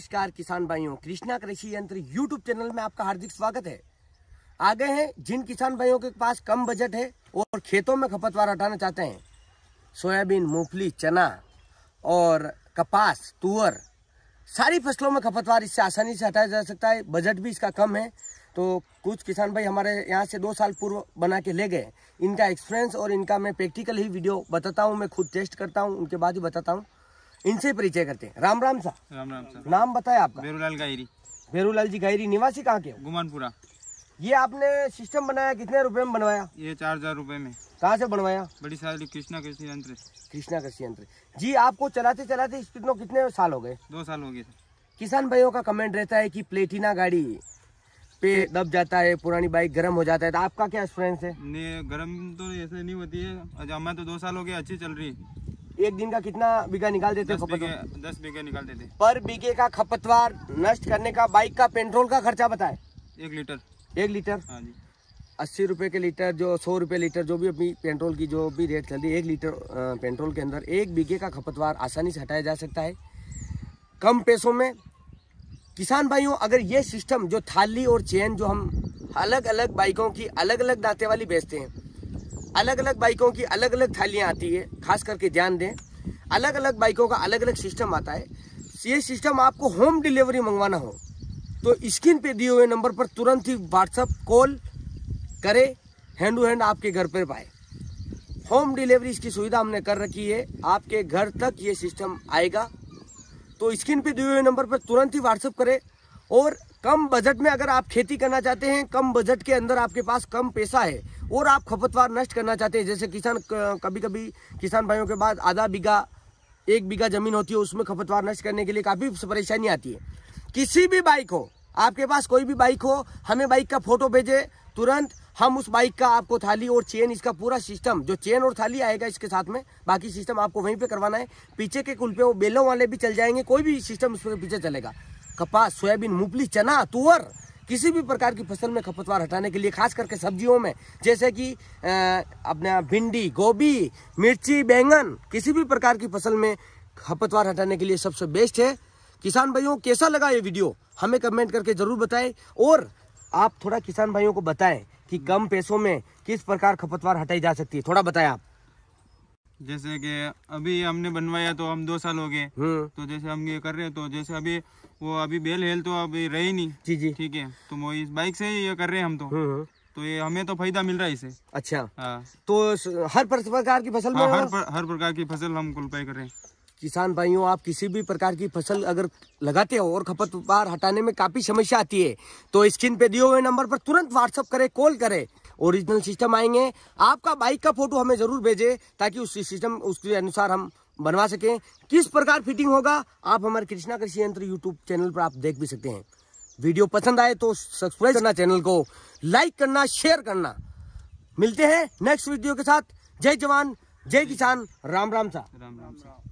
नमस्कार किसान भाइयों कृष्णा कृषि यंत्र यूट्यूब चैनल में आपका हार्दिक स्वागत है आगे हैं जिन किसान भाइयों के पास कम बजट है और खेतों में खपतवार हटाना चाहते हैं सोयाबीन मूंगफली चना और कपास तुअर सारी फसलों में खपतवार इससे आसानी से हटाया जा सकता है बजट भी इसका कम है तो कुछ किसान भाई हमारे यहाँ से दो साल पूर्व बना के ले गए इनका एक्सपीरियंस और इनका मैं प्रैक्टिकल ही वीडियो बताता हूँ मैं खुद टेस्ट करता हूँ उनके बाद ही बताता हूँ इनसे परिचय करते हैं राम राम सा राम राम सा नाम बताया आपका बेरूलाल गायरी बेरूलाल जी गायरी निवासी कहाँ के गुमानपुरा ये आपने सिस्टम बनाया कितने रुपए में बनवाया ये चार हजार रूपए में कहाँ से बनवाया बड़ी सारी कृष्णा कृषि यंत्र कृष्णा कृषि यंत्र जी आपको चलाते चलाते इस कितने साल हो गए दो साल हो गए किसान भाइयों का कमेंट रहता है कि प्लेटिना गाड़ी पे दब जाता है पुरानी बाइक गर्म हो जाता है तो आपका क्या एक्सपीरियंस है नहीं गर्म तो ऐसे नहीं होती है हमें तो दो साल हो गया अच्छी चल रही है एक दिन का कितना बीघा निकाल देते दस बीघे निकाल देते पर बीघे का खपतवार नष्ट करने का बाइक का पेट्रोल का खर्चा बताए एक लीटर एक लीटर हाँ अस्सी रुपए के लीटर जो सौ रुपए लीटर जो भी अपनी पेट्रोल की जो भी रेट चल रही है एक लीटर पेट्रोल के अंदर एक बीघे का खपतवार आसानी से हटाया जा सकता है कम पैसों में किसान भाइयों अगर ये सिस्टम जो थाली और चेन जो हम अलग अलग बाइकों की अलग अलग दाते वाली बेचते हैं अलग अलग बाइकों की अलग अलग थैलियाँ आती है खास करके ध्यान दें अलग अलग बाइकों का अलग अलग सिस्टम आता है ये सिस्टम आपको होम डिलीवरी मंगवाना हो तो स्क्रीन पे दिए हुए नंबर पर तुरंत ही व्हाट्सअप कॉल करें हैंड टू हैंड आपके घर पर पाए होम डिलीवरी इसकी सुविधा हमने कर रखी है आपके घर तक ये सिस्टम आएगा तो स्क्रीन पे दिए हुए नंबर पर तुरंत ही व्हाट्सअप करें और कम बजट में अगर आप खेती करना चाहते हैं कम बजट के अंदर आपके पास कम पैसा है और आप खपतवार नष्ट करना चाहते हैं जैसे किसान कभी कभी किसान भाइयों के बाद आधा बीघा एक बीघा जमीन होती है उसमें खपतवार नष्ट करने के लिए काफ़ी परेशानी आती है किसी भी बाइक हो आपके पास कोई भी बाइक हो हमें बाइक का फोटो भेजे तुरंत हम उस बाइक का आपको थाली और चेन इसका पूरा सिस्टम जो चेन और थाली आएगा इसके साथ में बाकी सिस्टम आपको वहीं पे करवाना है पीछे के कुल पे वो बेलों वाले भी चल जाएंगे कोई भी सिस्टम उसके पीछे चलेगा कपास सोयाबीन मूंगफली चना तुअर किसी भी प्रकार की फसल में खपतवार हटाने के लिए खास करके सब्जियों में जैसे कि अपने भिंडी गोभी मिर्ची बैंगन किसी भी प्रकार की फसल में खपतवार हटाने के लिए सबसे बेस्ट है किसान भाइयों कैसा लगा ये वीडियो हमें कमेंट करके जरूर बताएं और आप थोड़ा किसान भाइयों को बताएं कि कम पैसों में किस प्रकार खपतवार हटाई जा सकती है थोड़ा बताएं आप जैसे कि अभी हमने बनवाया तो हम दो साल हो गए हम्म। तो जैसे हम ये कर रहे हैं तो जैसे अभी वो अभी बेल हेल तो अभी रहे नहीं जी जी ठीक है तो वो इस बाइक से ही ये कर रहे हैं हम तो हम्म, हम्म। तो ये हमें तो फायदा मिल रहा है इसे अच्छा आ, हाँ। तो हर प्रकार की फसल में हाँ, हर पर, हर प्रकार की फसल हम कुल कर रहे हैं किसान भाइयों आप किसी भी प्रकार की फसल अगर लगाते हो और खपत हटाने में काफी समस्या आती है तो स्क्रीन पे दिए हुए नंबर पर तुरंत व्हाट्सअप करें कॉल करें ओरिजिनल सिस्टम आएंगे आपका बाइक का फोटो हमें जरूर भेजें ताकि उस सिस्टम उसके अनुसार हम बनवा सकें किस प्रकार फिटिंग होगा आप हमारे कृष्णा कृषि यंत्र यूट्यूब चैनल पर आप देख भी सकते हैं वीडियो पसंद आए तो सब्सक्राइब करना चैनल को लाइक करना शेयर करना मिलते हैं नेक्स्ट वीडियो के साथ जय जवान जय किसान राम राम सा राम राम सा